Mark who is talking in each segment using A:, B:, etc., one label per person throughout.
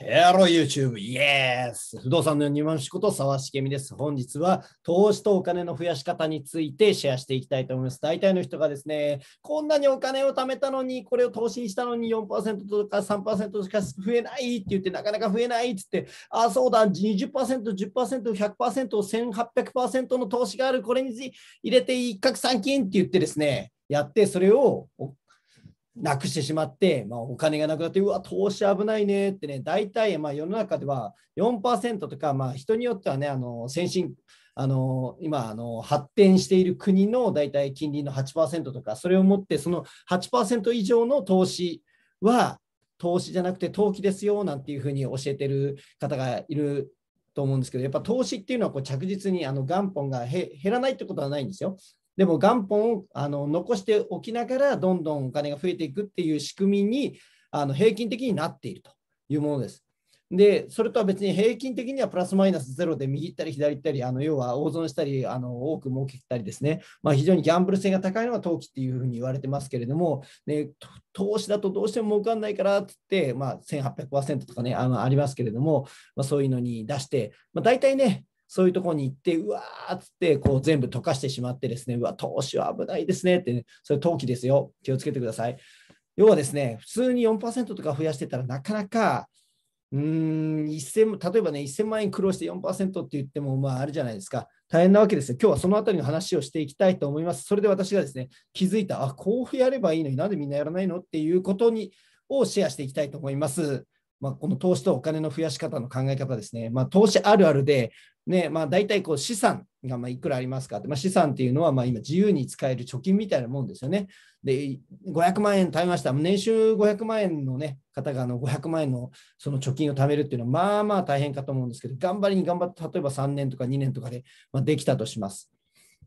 A: ヘアロー o YouTube! y e 不動産の日本仕事、沢重美です。本日は投資とお金の増やし方についてシェアしていきたいと思います。大体の人がですね、こんなにお金を貯めたのに、これを投資にしたのに4%とか3%しか増えないって言って、なかなか増えないって言って、あ、そうだ、20%、10%、100%、1800%の投資がある、これに入れて一攫三金って言ってですね、やって、それをなくしてしまって、まあ、お金がなくなって、うわ、投資危ないねってね、大体、まあ、世の中では4%とか、まあ、人によってはね、あの先進、あの今あの、発展している国の大体金利の8%とか、それをもって、その8%以上の投資は、投資じゃなくて投機ですよなんていうふうに教えてる方がいると思うんですけど、やっぱ投資っていうのはこう着実にあの元本が減らないってことはないんですよ。でも元本をあの残しておきながら、どんどんお金が増えていくっていう仕組みにあの平均的になっているというものです。で、それとは別に平均的にはプラスマイナスゼロで右行ったり左行ったり、あの要は大損したり、あの多く儲けたりですね、まあ、非常にギャンブル性が高いのが投機っていうふうに言われてますけれども、で投資だとどうしても儲かんないからって言って、まあ、1800%とかねあの、ありますけれども、まあ、そういうのに出して、まあ、大体ね、そういうところに行って、うわーっつって、こう全部溶かしてしまってですね、うわ、投資は危ないですねって、ね、それ投機ですよ。気をつけてください。要はですね、普通に4%とか増やしてたら、なかなか、うん、1000例えばね、1000万円苦労して4%って言っても、まあ、あじゃないですか。大変なわけですよ。今日はそのあたりの話をしていきたいと思います。それで私がですね、気づいた、あ、こうやればいいのになんでみんなやらないのっていうことに、をシェアしていきたいと思います。まあ、この投資とお金の増やし方の考え方ですね。まあ、投資あるあるで、ね、まあ、大体こう資産がまいくらありますかって、まあ、資産っていうのはま今自由に使える貯金みたいなもんですよね。で、500万円貯めました。年収500万円の、ね、方があの500万円のその貯金を貯めるっていうのはまあまあ大変かと思うんですけど、頑張りに頑張って、例えば3年とか2年とかで、まできたとします。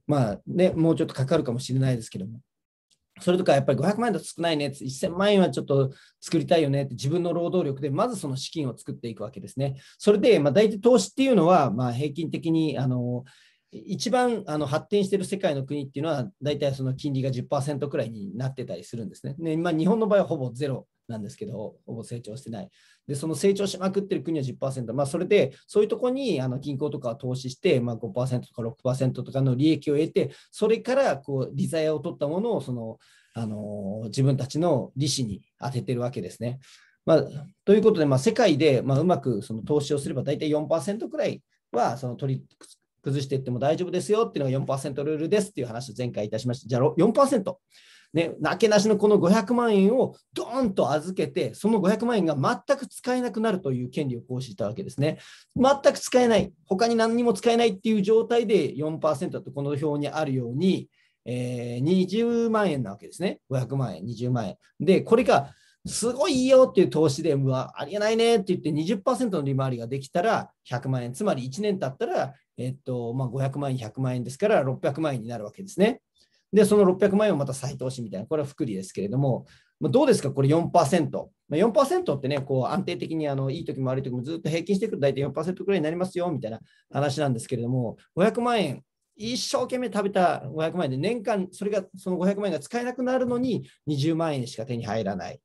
A: まあね、もうちょっとかかるかもしれないですけども。それとかやっぱり500万円だと少ないね、1000万円はちょっと作りたいよねって、自分の労働力でまずその資金を作っていくわけですね。それで、まあ、大体投資っていうのは、まあ、平均的にあの一番あの発展している世界の国っていうのは、大体その金利が10%くらいになってたりするんですね。ねまあ、日本の場合はほぼゼロなんですけど、ほぼ成長してない。で、その成長しまくってる国は10%、まあ、それで、そういうとこにあの銀行とかは投資して、まあ、5%とか6%とかの利益を得て、それからこう利ざやを取ったものをその、あの自分たちの利子に当ててるわけですね。まあ、ということで、まあ、世界で、まあ、うまくその投資をすれば大体4%くらいはその取り崩していっても大丈夫ですよっていうのが4%ルールですっていう話を前回いたしました。じゃあ4%。ね、なけなしのこの500万円をドーンと預けて、その500万円が全く使えなくなるという権利を行使したわけですね。全く使えない、他に何にも使えないっていう状態で4%だとこの表にあるように、えー、20万円なわけですね。500万円、20万円。で、これがすごいいいよっていう投資で、うわ、ありえないねって言って20%の利回りができたら100万円、つまり1年経ったら、えっとまあ、500万円、100万円ですから600万円になるわけですね。で、その600万円をまた再投資みたいな、これは福利ですけれども、まあ、どうですか、これ4%。まあ、4%ってね、こう安定的にあのいい時も悪い時もずっと平均してくると大体4%くらいになりますよみたいな話なんですけれども、500万円、一生懸命食べた500万円で年間、それがその500万円が使えなくなるのに20万円しか手に入らない。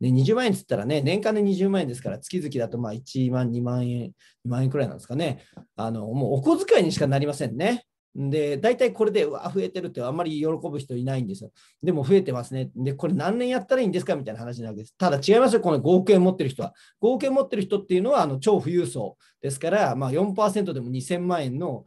A: で20万円っつったらね、年間で20万円ですから、月々だとまあ1万、2万円、2万円くらいなんですかね。あのもうお小遣いにしかなりませんね。で、大体これで、うわ、増えてるってあんまり喜ぶ人いないんですよ。でも増えてますね。で、これ何年やったらいいんですかみたいな話なわけです。ただ違いますよ、この5億円持ってる人は。5億円持ってる人っていうのは、あの超富裕層ですから、まあ4%でも2000万円の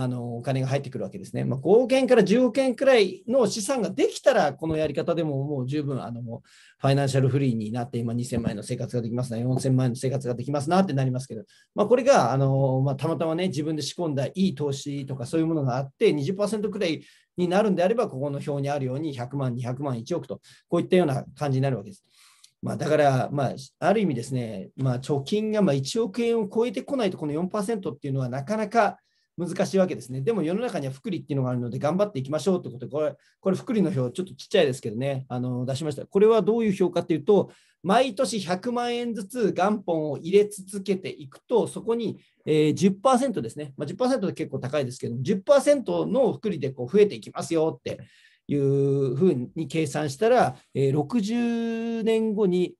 A: あのお金が入ってくるわけですね。まあ、5億円から10億円くらいの資産ができたら、このやり方でももう十分あのファイナンシャルフリーになって、今2000万円の生活ができますな、4000万円の生活ができますなってなりますけど、まあ、これがあの、まあ、たまたまね、自分で仕込んだいい投資とかそういうものがあって、20%くらいになるんであれば、ここの表にあるように100万、200万、1億と、こういったような感じになるわけです。まあ、だから、まあ、ある意味ですね、まあ、貯金がま1億円を超えてこないと、この4%っていうのはなかなか難しいわけですね。でも世の中には福利っていうのがあるので頑張っていきましょうってことで、これ、これ福利の表、ちょっとちっちゃいですけどね、あの出しました。これはどういう評価っていうと、毎年100万円ずつ元本を入れ続けていくと、そこに、えー、10%ですね、まあ、10%で結構高いですけど、10%の福利でこう増えていきますよっていうふうに計算したら、えー、60年後に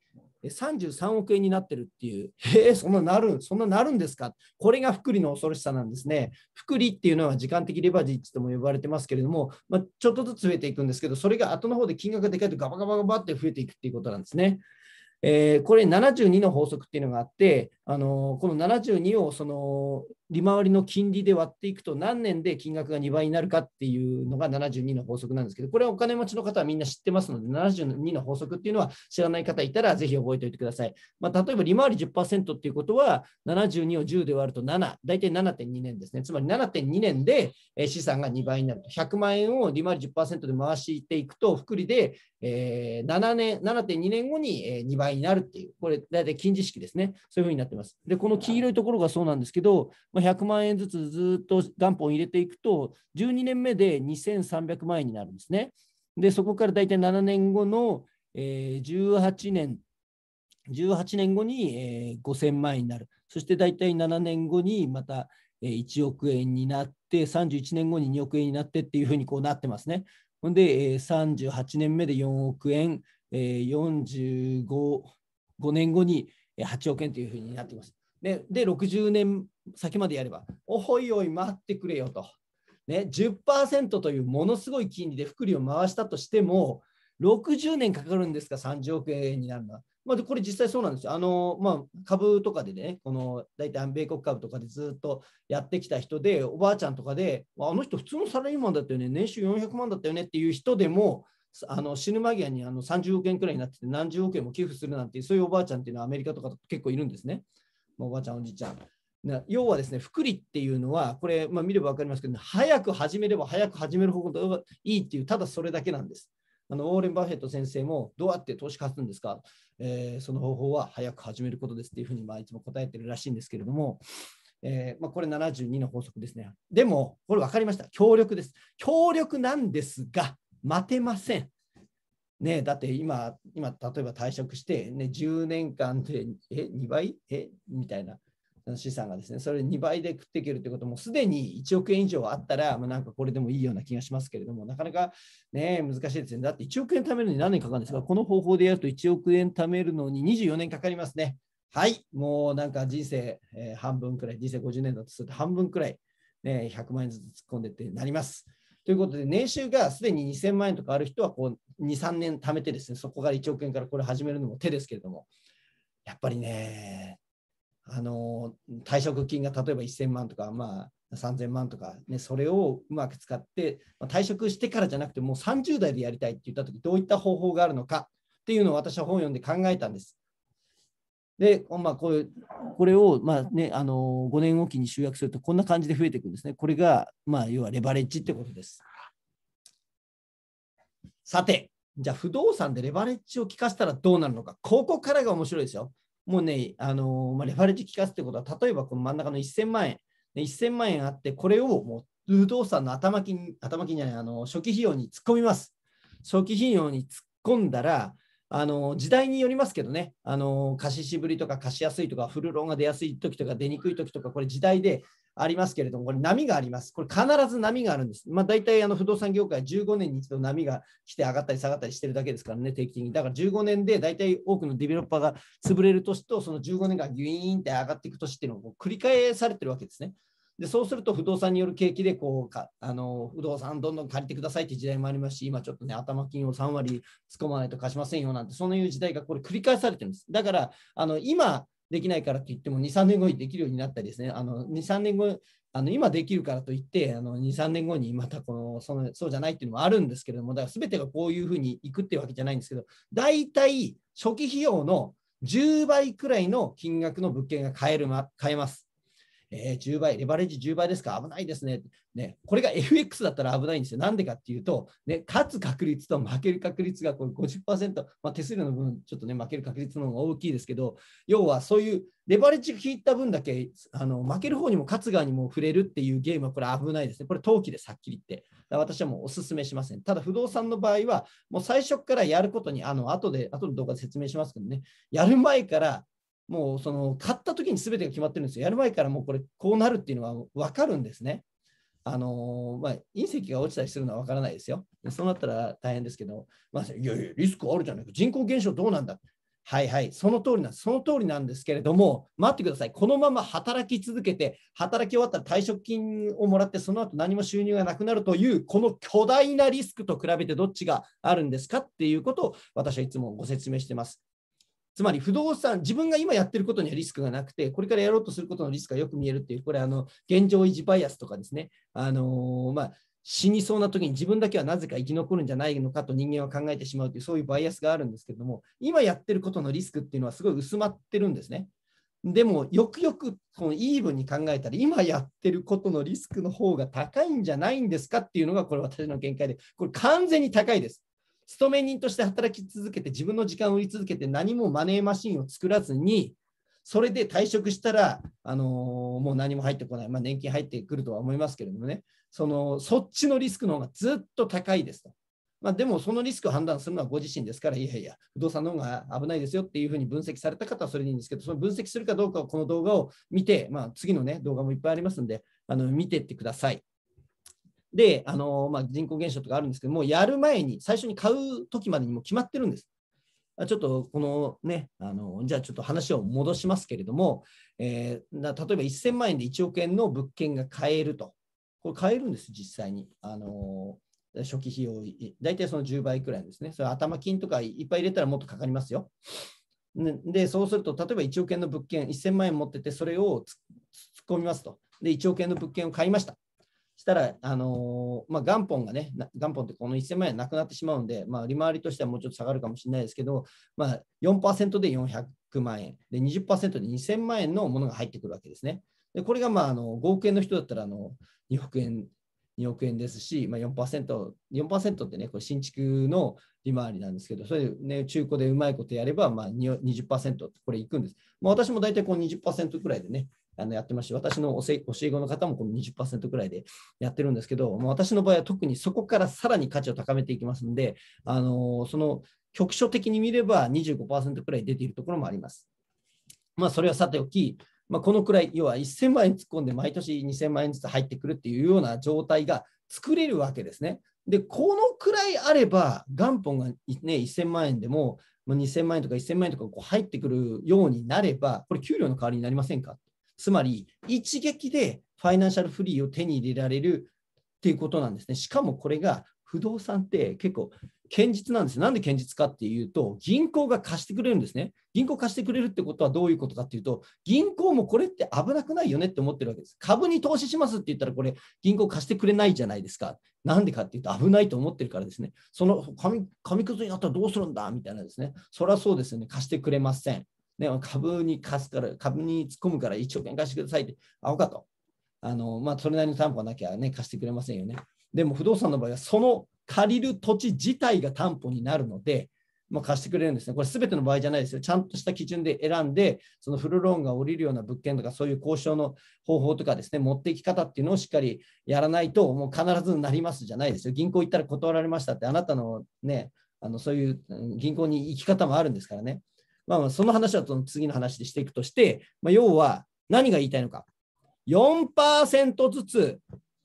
A: 33億円になってるっていう、えそんななるそんななるんですか、これが福利の恐ろしさなんですね。福利っていうのは時間的レバジッジとも呼ばれてますけれども、まあ、ちょっとずつ増えていくんですけど、それが後の方で金額がでかいとガバガバガバって増えていくっていうことなんですね。えー、これ72の法則っていうのがあって、あのー、この72をその利回りの金利で割っていくと何年で金額が2倍になるかっていうのが72の法則なんですけど、これはお金持ちの方はみんな知ってますので、72の法則っていうのは知らない方いたらぜひ覚えておいてください。まあ、例えば利回り10%っていうことは、72を10で割ると7、大体7.2年ですね。つまり7.2年で資産が2倍になると。100万円を利回り10%で回していくと、複利で7年、7.2年後に2倍になるっていう、これ大体近似式ですね。そういうふうになってます。で、この黄色いところがそうなんですけど、まあ、100万円ずつずっと元本入れていくと、12年目で2300万円になるんですね。で、そこから大体7年後の、えー、18年、18年後に、えー、5000万円になる。そして大体7年後にまた、えー、1億円になって、31年後に2億円になってっていうふうにこうなってますね。ほんで、えー、38年目で4億円、えー、45、5年後に8億円というふうになっています。で、で60年先までやれば、おほいおい待ってくれよと。ね、10%というものすごい金利で福利を回したとしても、60年かかるんですか、30億円になるのは。まあ、これ実際そうなんですよ。あのまあ、株とかでね、この大体米国株とかでずっとやってきた人で、おばあちゃんとかで、あの人、普通のサラリーマンだったよね、年収400万だったよねっていう人でも、あの死ぬ間際にあの30億円くらいになってて、何十億円も寄付するなんてそういうおばあちゃんっていうのはアメリカとか結構いるんですね。おばあちゃん、おじいちゃん。要はですね、福利っていうのは、これ、まあ、見れば分かりますけど、早く始めれば早く始める方がいいっていう、ただそれだけなんです。あのーレン・バフェット先生も、どうやって投資勝つんですか、えー、その方法は早く始めることですっていうふうに、まあ、いつも答えてるらしいんですけれども、えーまあ、これ72の法則ですね。でも、これ分かりました。協力です。協力なんですが、待てません。ね、だって今、今例えば退職して、ね、10年間でえ2倍えみたいな。資産がですね、それ2倍で食っていけるということも、すでに1億円以上あったら、まあ、なんかこれでもいいような気がしますけれども、なかなかね、難しいですね。だって1億円貯めるのに何年かかるんですが、この方法でやると1億円貯めるのに24年かかりますね。はい、もうなんか人生、えー、半分くらい、人生50年だとすると半分くらい、ね、100万円ずつ突っ込んでってなります。ということで、年収がすでに2000万円とかある人はこう2、3年貯めてですね、そこから1億円からこれ始めるのも手ですけれども、やっぱりね、あの退職金が例えば1000万とか、まあ、3000万とか、ね、それをうまく使って、まあ、退職してからじゃなくてもう30代でやりたいって言った時どういった方法があるのかっていうのを私は本読んで考えたんです。で、まあ、これこれを、まあね、あの5年おきに集約するとこんな感じで増えていくんですね。これが、まあ、要はレバレッジってことです。さて、じゃあ不動産でレバレッジを利かせたらどうなるのか、ここからが面白いですよ。もうね、あのまあ、レファレッジ効かすってことは、例えばこの真ん中の1000万円、1000万円あって、これをもう不動産の頭金、頭金じゃない、あの初期費用に突っ込みます。初期費用に突っ込んだら、あの時代によりますけどね、あの貸ししぶりとか貸しやすいとか、フルローンが出やすい時とか出にくい時とか、これ時代でありますけれども、これ波があります。これ必ず波があるんです。まあ、大体あの不動産業界15年に一度波が来て上がったり下がったりしてるだけですからね、定期的に。だから15年で大体多くのディベロッパーが潰れる年と、その15年がギュイーンって上がっていく年っていうのをう繰り返されてるわけですね。でそうすると不動産による景気でこうかあの不動産どんどん借りてくださいって時代もありますし今ちょっとね頭金を3割突っ込まないと貸しませんよなんてそういう時代がこれ繰り返されてるんですだからあの今できないからといっても、2、3年後にできるようになったりですね、あの2、3年後、あの今できるからといって、あの2、3年後にまたこのそのそうじゃないっていうのもあるんですけれども、だから全てがこういうふうにいくっていうわけじゃないんですけど、大体初期費用の10倍くらいの金額の物件が買える、ま、買えます。えー、10倍、レバレッジ10倍ですか、危ないですねね。これが FX だったら危ないんですよ。なんでかっていうと、ね、勝つ確率と負ける確率がこれ50%、まあ、手数料の分、ちょっとね、負ける確率の方が大きいですけど、要はそういうレバレッジが引いた分だけあの、負ける方にも勝つ側にも触れるっていうゲームはこれ危ないですね。これ、投機です、はっきり言って。私はもうお勧めしません。ただ、不動産の場合は、もう最初からやることに、あの後で、後の動画で説明しますけどね、やる前からもうその買った時に全てが決まってるんですよ。やる前からもうこれこうなるっていうのは分かるんですね。あのまあ、隕石が落ちたりするのは分からないですよ。そうなったら大変ですけど、まあ、いやいや、リスクあるじゃないか、人口減少どうなんだ。はいはい、その通りなんです。その通りなんですけれども、待ってください。このまま働き続けて、働き終わったら退職金をもらって、その後何も収入がなくなるという、この巨大なリスクと比べてどっちがあるんですかっていうことを私はいつもご説明してます。つまり不動産、自分が今やってることにはリスクがなくて、これからやろうとすることのリスクがよく見えるっていう、これ、あの現状維持バイアスとかですね、あのまあ、死にそうな時に自分だけはなぜか生き残るんじゃないのかと人間は考えてしまうという、そういうバイアスがあるんですけれども、今やってることのリスクっていうのはすごい薄まってるんですね。でも、よくよくこのイーブンに考えたら、今やってることのリスクの方が高いんじゃないんですかっていうのが、これ私の見解で、これ完全に高いです。勤め人として働き続けて、自分の時間を売り続けて、何もマネーマシンを作らずに、それで退職したら、あのー、もう何も入ってこない、まあ、年金入ってくるとは思いますけれどもね、そのそっちのリスクの方がずっと高いですと。まあ、でも、そのリスクを判断するのはご自身ですから、いやいや、不動産の方が危ないですよっていうふうに分析された方はそれでいいんですけど、その分析するかどうかをこの動画を見て、まあ、次の、ね、動画もいっぱいありますんで、あの見ていってください。で、あのまあ、人口減少とかあるんですけども、やる前に、最初に買う時までにも決まってるんです。ちょっとこのね、あのじゃあちょっと話を戻しますけれども、えー、例えば1000万円で1億円の物件が買えると、これ買えるんです、実際に。あの初期費用、大体その10倍くらいですね。それ頭金とかいっぱい入れたらもっとかかりますよ。で、そうすると、例えば1億円の物件、1000万円持ってて、それを突っ込みますと。で、1億円の物件を買いました。したら、あのー、まあ、元本がね、元本ってこの1000万円なくなってしまうんで、まあ、利回りとしてはもうちょっと下がるかもしれないですけど、まあ4、で400万円、で20%で2000万円のものが入ってくるわけですね。でこれがまああの5億円の人だったらあの2億円、2億円ですし、まあ4、4%, ってね、これ新築の利回りなんですけど、それで、ね、中古でうまいことやれば、まあ20、20%これいくんです。まあ、私も大体こう20%くらいでね、あのやってますし、私の教え子の方もこの20%くらいでやってるんですけど、もう私の場合は特にそこからさらに価値を高めていきますので、あのその局所的に見れば25%くらい出ているところもあります。まあ、それはさておき、まあ、このくらい、要は1000万円突っ込んで毎年2000万円ずつ入ってくるっていうような状態が作れるわけですね。で、このくらいあれば、元本が、ね、1000万円でも、2000万円とか1000万円とかこう入ってくるようになれば、これ、給料の代わりになりませんかっつまり一撃でファイナンシャルフリーを手に入れられるっていうことなんですね。しかもこれが不動産って結構堅実なんです。なんで堅実かっていうと、銀行が貸してくれるんですね。銀行貸してくれるってことはどういうことかっていうと、銀行もこれって危なくないよねって思ってるわけです。株に投資しますって言ったら、これ、銀行貸してくれないじゃないですか。なんでかっていうと、危ないと思ってるからですね。その紙紙くずになったらどうするんだみたいなですね。そりゃそうですよね。貸してくれません。ね、株に貸すから、株に突っ込むから1億円貸してくださいって、あおかと。あのまあ、それなりの担保がなきゃ、ね、貸してくれませんよね。でも不動産の場合は、その借りる土地自体が担保になるので、まあ、貸してくれるんですね。これ全ての場合じゃないですよ。ちゃんとした基準で選んで、そのフルローンが下りるような物件とか、そういう交渉の方法とかですね、持っていき方っていうのをしっかりやらないと、もう必ずなりますじゃないですよ。銀行行ったら断られましたって、あなたのね、あのそういう銀行に行き方もあるんですからね。まあ、まあその話はその次の話でしていくとして、まあ、要は何が言いたいのか。4%ずつ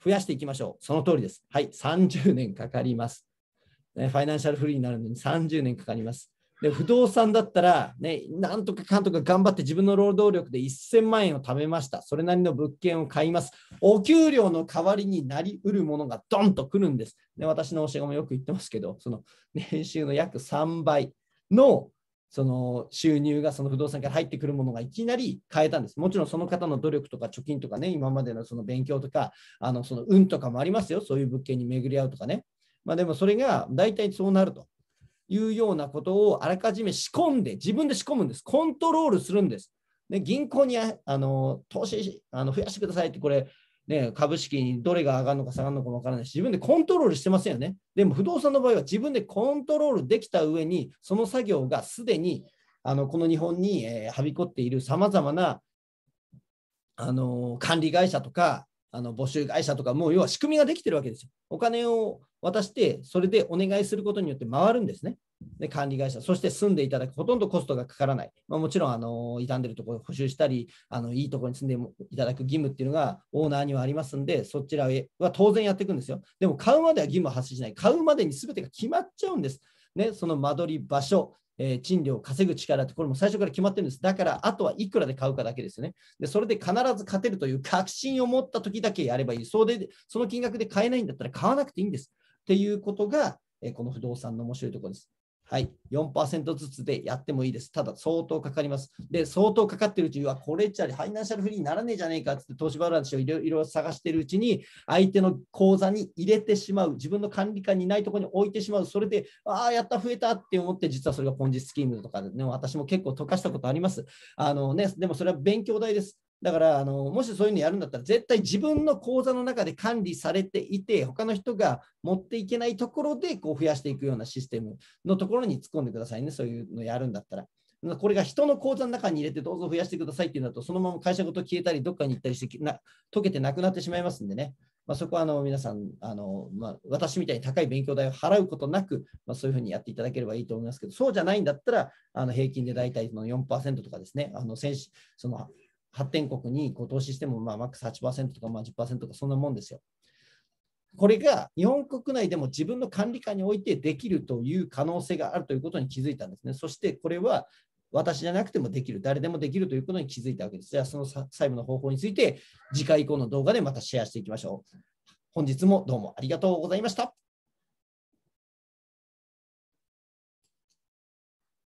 A: 増やしていきましょう。その通りです。はい、30年かかります。ね、ファイナンシャルフリーになるのに30年かかります。で不動産だったら、ね、なんとかかんとか頑張って自分の労働力で1000万円を貯めました。それなりの物件を買います。お給料の代わりになりうるものがドンとくるんです。ね、私の教え子もよく言ってますけど、その年収の約3倍のその収入がその不動産から入ってくるものがいきなり変えたんです。もちろんその方の努力とか貯金とかね、今までのその勉強とか、あのその運とかもありますよ、そういう物件に巡り合うとかね。まあ、でもそれが大体そうなるというようなことをあらかじめ仕込んで、自分で仕込むんです。コントロールするんです。で銀行にあの投資あの増やしてくださいってこれね、株式にどれが上がるのか下がるのか分わからないし、自分でコントロールしてませんよね。でも不動産の場合は自分でコントロールできた上に、その作業がすでにあのこの日本に、えー、はびこっているさまざまなあの管理会社とか、あの募集会社とか、もう要は仕組みができてるわけですよ。お金を渡して、それでお願いすることによって回るんですね。で管理会社、そして住んでいただく、ほとんどコストがかからない、まあ、もちろんあの傷んでるところを補修したりあの、いいところに住んでいただく義務っていうのがオーナーにはありますんで、そちらは当然やっていくんですよ。でも買うまでは義務を発生しない、買うまでに全てが決まっちゃうんです。ね、その間取り、場所、えー、賃料を稼ぐ力って、これも最初から決まってるんです。だから、あとはいくらで買うかだけですね。で、それで必ず勝てるという確信を持った時だけやればいい。それで、その金額で買えないんだったら買わなくていいんです。っていうことが、えー、この不動産の面白いところです。はい、4%ずつでやってもいいです。ただ、相当かかります。で、相当かかってるうちは、これじゃファイナンシャルフリーにならねえじゃねえかって、投資バランスをいろいろ探してるうちに、相手の口座に入れてしまう、自分の管理下にいないところに置いてしまう、それで、ああ、やった、増えたって思って、実はそれがポンジスキームとかで、ね、私も結構溶かしたことあります。あのね、でもそれは勉強代です。だからあの、もしそういうのやるんだったら、絶対自分の口座の中で管理されていて、他の人が持っていけないところでこう増やしていくようなシステムのところに突っ込んでくださいね、そういうのやるんだったら。これが人の口座の中に入れてどうぞ増やしてくださいっていうのだと、そのまま会社ごと消えたり、どっかに行ったりしてな、溶けてなくなってしまいますんでね。まあ、そこはあの皆さん、あのまあ、私みたいに高い勉強代を払うことなく、まあ、そういうふうにやっていただければいいと思いますけど、そうじゃないんだったら、あの平均で大体の4%とかですね、あの先その発展国にこう投資しても、まあ、マックス8%とかまあ10%とかそんなもんですよ。これが日本国内でも自分の管理下においてできるという可能性があるということに気づいたんですね。そしてこれは私じゃなくてもできる、誰でもできるということに気づいたわけです。じゃあその債務の方法について次回以降の動画でまたシェアしていきましょう。本日もどうもありがとうございました。